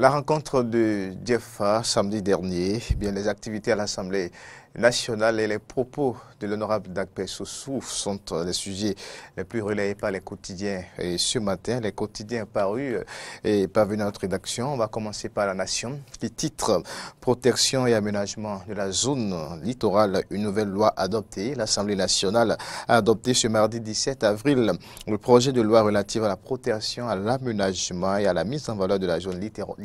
La rencontre de DIEFA samedi dernier, eh bien les activités à l'Assemblée nationale et les propos de l'honorable Dagpé Soussou sont euh, les sujets les plus relayés par les quotidiens. Et ce matin, les quotidiens parus euh, et parvenus à notre rédaction, on va commencer par La Nation qui titre « Protection et aménagement de la zone littorale, une nouvelle loi adoptée ». L'Assemblée nationale a adopté ce mardi 17 avril le projet de loi relative à la protection, à l'aménagement et à la mise en valeur de la zone littorale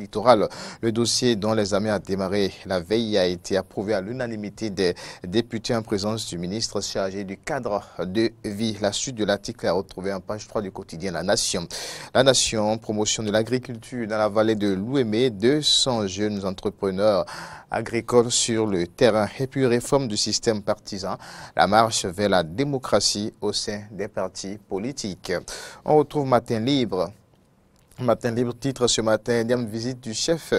le dossier dont les amis a démarré la veille a été approuvé à l'unanimité des députés en présence du ministre chargé du cadre de vie. La suite de l'article est retrouvée en page 3 du quotidien La Nation. La Nation, promotion de l'agriculture dans la vallée de Louémé, 200 jeunes entrepreneurs agricoles sur le terrain et puis réforme du système partisan, la marche vers la démocratie au sein des partis politiques. On retrouve Matin Libre. Matin libre titre ce matin, énième visite du chef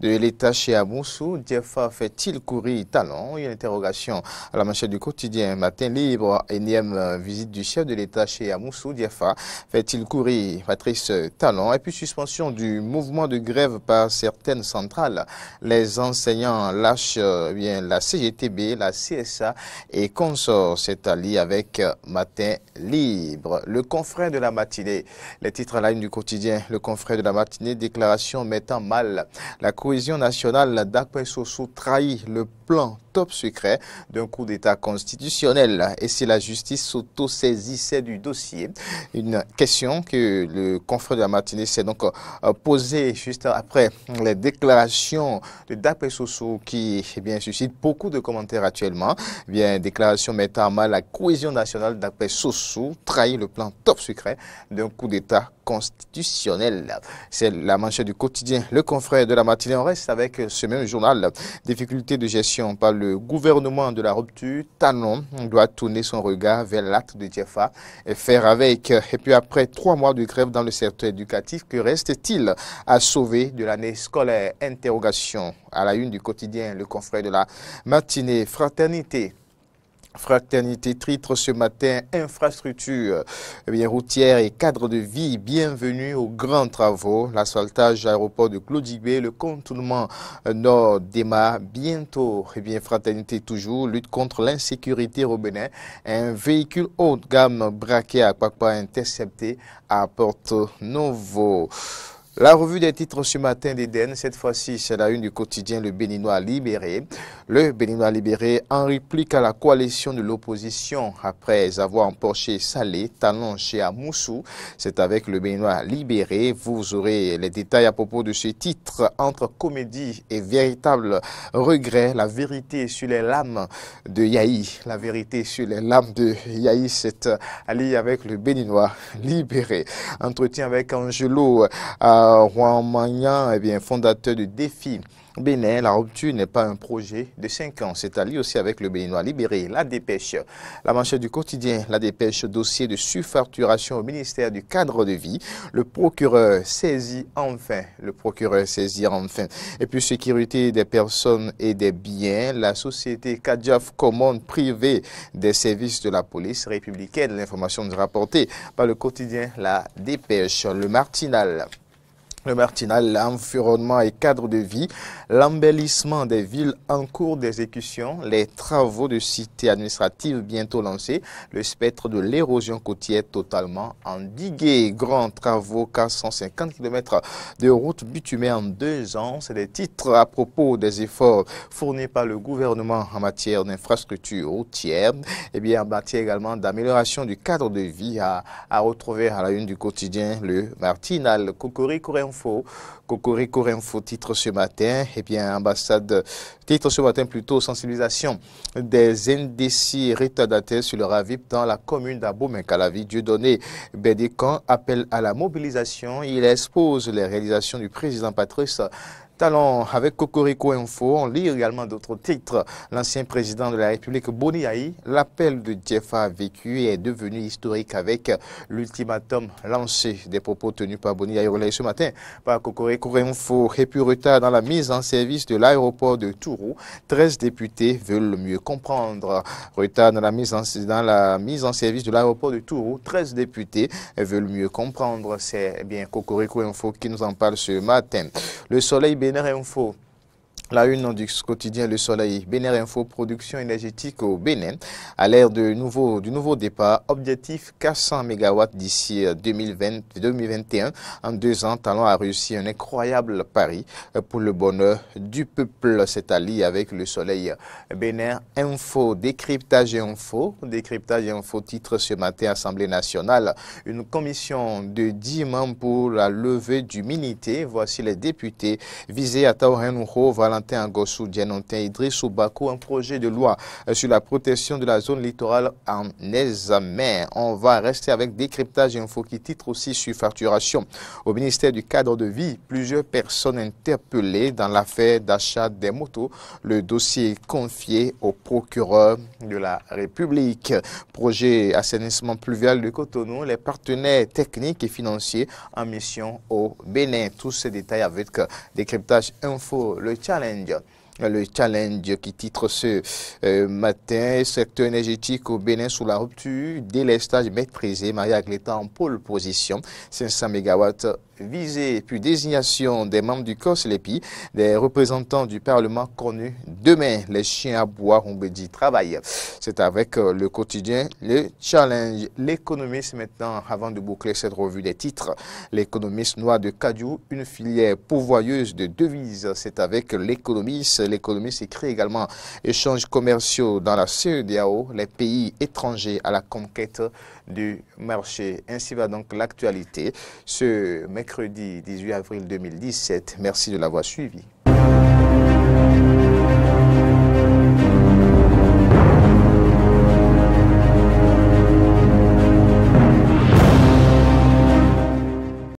de l'État chez Amoussou. Diefa fait-il courir talent Une interrogation à la machine du quotidien. Matin libre, énième visite du chef de l'État chez Amoussou. Diefa fait-il courir Patrice Talon Et puis suspension du mouvement de grève par certaines centrales. Les enseignants lâchent eh bien la CGTB, la CSA et consorts. C'est allié avec Matin libre. Le confrère de la matinée. Les titres à la ligne du quotidien confrère de la matinée, déclaration mettant mal la cohésion nationale d'Apensosu sous trahit le plan top secret d'un coup d'État constitutionnel. Et si la justice s'auto-saisissait du dossier Une question que le confrère de la matinée s'est donc euh, posée juste après les déclarations de Dapé Sosso qui eh bien, suscite beaucoup de commentaires actuellement. Eh bien, déclaration mettant à mal la cohésion nationale d'Apé Soso trahit le plan top secret d'un coup d'État constitutionnel. C'est la manche du quotidien. Le confrère de la matinée, on reste avec ce même journal. Difficulté de gestion par le le gouvernement de la rupture, Tanon doit tourner son regard vers l'acte de Tiefa et faire avec. Et puis après trois mois de grève dans le secteur éducatif, que reste-t-il à sauver de l'année scolaire Interrogation à la une du quotidien, le confrère de la matinée Fraternité Fraternité Tritre ce matin, infrastructure eh bien, routière et cadre de vie, bienvenue aux grands travaux. L'asphaltage aéroport de bay le contournement nord démarre bientôt. et eh bien, fraternité toujours, lutte contre l'insécurité au Bénin. Un véhicule haut de gamme braqué à pas intercepté à Porto Novo. La revue des titres ce matin d'Éden, cette fois-ci c'est la une du quotidien Le Béninois Libéré. Le Béninois Libéré en réplique à la coalition de l'opposition après avoir emporché Salé, Talon chez Amoussou. C'est avec Le Béninois Libéré. Vous aurez les détails à propos de ce titre entre comédie et véritable regret. La vérité sur les lames de Yahi. La vérité sur les lames de Yahi, c'est allié avec Le Béninois Libéré. Entretien avec Angelo. À euh, euh, Juan Magnan, eh bien, fondateur du Défi Bénin, la rupture n'est pas un projet de 5 ans. C'est allié aussi avec le Béninois libéré, la dépêche. La manche du quotidien, la dépêche, dossier de surfacturation au ministère du cadre de vie. Le procureur saisit enfin. Le procureur saisit enfin. Et puis, sécurité des personnes et des biens. La société Kadjaf commande privée des services de la police républicaine. L'information nous rapportée par le quotidien, la dépêche, le martinal. Le Martinal, l'environnement et cadre de vie, l'embellissement des villes en cours d'exécution, les travaux de cité administrative bientôt lancés, le spectre de l'érosion côtière totalement endiguée, Grands travaux, 450 km de route bitumée en deux ans. C'est des titres à propos des efforts fournis par le gouvernement en matière d'infrastructures routières. Et bien, en matière également d'amélioration du cadre de vie à, à retrouver à la une du quotidien, le Martinal. For. Cocorico Info titre ce matin, eh bien, ambassade, titre ce matin plutôt, sensibilisation des indécis retardataires sur le Ravip dans la commune d'Abomey-Calavi. donné, Bédécan appelle à la mobilisation. Il expose les réalisations du président Patrice Talon avec Cocorico Info. On lit également d'autres titres. L'ancien président de la République, Boni l'appel de a vécu et est devenu historique avec l'ultimatum lancé. Des propos tenus par Boni Haï ce matin par Cocorico Corinfo retard dans la mise en service de l'aéroport de Tourou. 13 députés veulent mieux comprendre. Retard dans la mise en, dans la mise en service de l'aéroport de Tourou. 13 députés veulent mieux comprendre. C'est bien Cocorico Info qui nous en parle ce matin. Le soleil Bénin Info. La une du quotidien Le Soleil, Bénin Info, production énergétique au Bénin, à l'ère nouveau, du nouveau départ, objectif 400 MW d'ici 2021. Euh, en deux ans, Talon a réussi un incroyable pari euh, pour le bonheur du peuple. C'est allié avec Le Soleil. Bénin Info, décryptage info, décryptage info, titre ce matin, Assemblée nationale, une commission de 10 membres pour la levée d'humilité. Voici les députés visés à Taorenuro, Valentin Idrissou un projet de loi euh, sur la protection de la zone littorale en examen. On va rester avec décryptage info qui titre aussi sur facturation. Au ministère du cadre de vie, plusieurs personnes interpellées dans l'affaire d'achat des motos. Le dossier est confié au procureur de la République. Projet assainissement pluvial de Cotonou, les partenaires techniques et financiers en mission au Bénin. Tous ces détails avec euh, décryptage info, le challenge le challenge qui titre ce euh, matin, secteur énergétique au Bénin sous la rupture, Dès stages maîtrisé, Maria Gleta en pôle position, 500 MW visée puis désignation des membres du COSLEPI, des représentants du Parlement connus demain. Les chiens à boire ont dit travail. C'est avec euh, le quotidien, le challenge. L'économiste maintenant, avant de boucler cette revue des titres, l'économiste noir de Cadiou, une filière pourvoyeuse de devises. C'est avec l'économiste. L'économiste écrit également échanges commerciaux dans la CEDAO, les pays étrangers à la conquête du marché. Ainsi va donc l'actualité ce mercredi 18 avril 2017. Merci de l'avoir suivi.